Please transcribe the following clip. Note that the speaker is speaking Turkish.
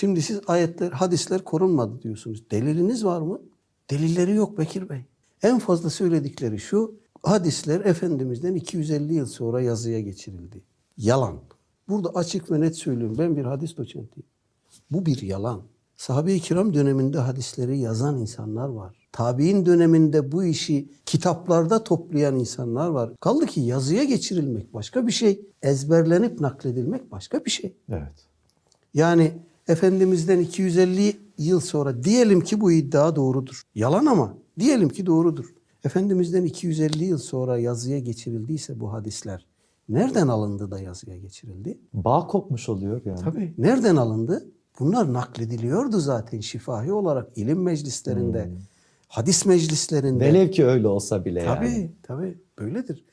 Şimdi siz ayetler, hadisler korunmadı diyorsunuz. Deliliniz var mı? Delilleri yok Bekir Bey. En fazla söyledikleri şu, hadisler Efendimiz'den 250 yıl sonra yazıya geçirildi. Yalan. Burada açık ve net söylüyorum. Ben bir hadis doçentiyim. Bu bir yalan. Sahabe-i kiram döneminde hadisleri yazan insanlar var. Tabi'in döneminde bu işi kitaplarda toplayan insanlar var. Kaldı ki yazıya geçirilmek başka bir şey. Ezberlenip nakledilmek başka bir şey. Evet. Yani Efendimiz'den 250 yıl sonra diyelim ki bu iddia doğrudur. Yalan ama diyelim ki doğrudur. Efendimiz'den 250 yıl sonra yazıya geçirildiyse bu hadisler nereden alındı da yazıya geçirildi? Bağ kopmuş oluyor yani. Tabii. Nereden alındı? Bunlar naklediliyordu zaten şifahi olarak ilim meclislerinde, hmm. hadis meclislerinde. Velev ki öyle olsa bile tabii, yani. Tabii tabii böyledir.